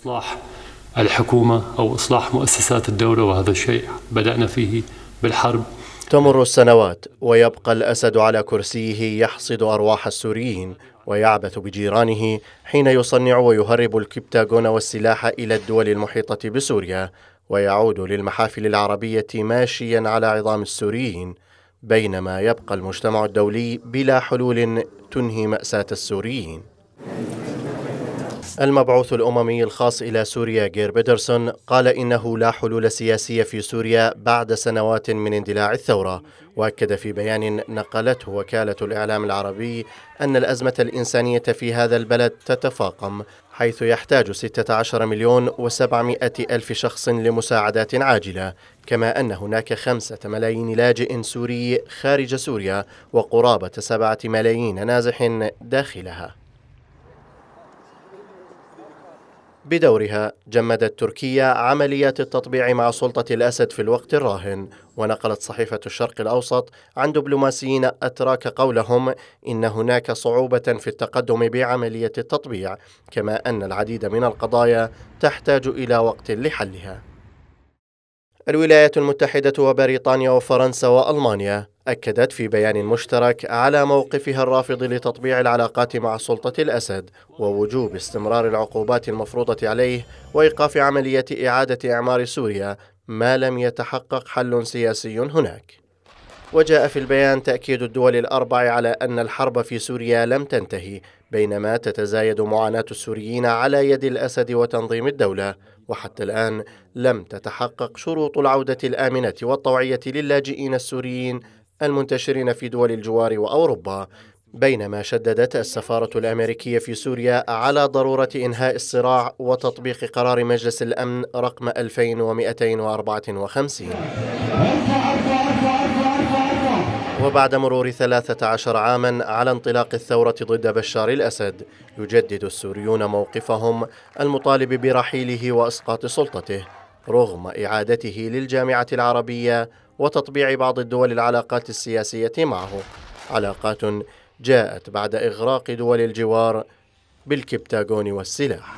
إصلاح الحكومة أو إصلاح مؤسسات الدولة وهذا الشيء بدأنا فيه بالحرب تمر السنوات ويبقى الأسد على كرسيه يحصد أرواح السوريين ويعبث بجيرانه حين يصنع ويهرب الكبتاغون والسلاح إلى الدول المحيطة بسوريا ويعود للمحافل العربية ماشيا على عظام السوريين بينما يبقى المجتمع الدولي بلا حلول تنهي مأساة السوريين المبعوث الأممي الخاص إلى سوريا غير بيدرسون قال إنه لا حلول سياسية في سوريا بعد سنوات من اندلاع الثورة وأكد في بيان نقلته وكالة الإعلام العربي أن الأزمة الإنسانية في هذا البلد تتفاقم حيث يحتاج 16 مليون و700 ألف شخص لمساعدات عاجلة كما أن هناك خمسة ملايين لاجئ سوري خارج سوريا وقرابة سبعة ملايين نازح داخلها بدورها جمدت تركيا عمليات التطبيع مع سلطة الأسد في الوقت الراهن ونقلت صحيفة الشرق الأوسط عن دبلوماسيين أتراك قولهم إن هناك صعوبة في التقدم بعملية التطبيع كما أن العديد من القضايا تحتاج إلى وقت لحلها الولايات المتحدة وبريطانيا وفرنسا وألمانيا أكدت في بيان مشترك على موقفها الرافض لتطبيع العلاقات مع سلطة الأسد ووجوب استمرار العقوبات المفروضة عليه وإيقاف عملية إعادة إعمار سوريا ما لم يتحقق حل سياسي هناك. وجاء في البيان تأكيد الدول الأربع على أن الحرب في سوريا لم تنتهي بينما تتزايد معاناة السوريين على يد الأسد وتنظيم الدولة وحتى الآن لم تتحقق شروط العودة الآمنة والطوعية للاجئين السوريين المنتشرين في دول الجوار وأوروبا بينما شددت السفارة الأمريكية في سوريا على ضرورة إنهاء الصراع وتطبيق قرار مجلس الأمن رقم 2254 وبعد مرور 13 عاما على انطلاق الثورة ضد بشار الأسد يجدد السوريون موقفهم المطالب برحيله وإسقاط سلطته رغم إعادته للجامعة العربية وتطبيع بعض الدول العلاقات السياسية معه علاقات جاءت بعد إغراق دول الجوار بالكبتاغون والسلاح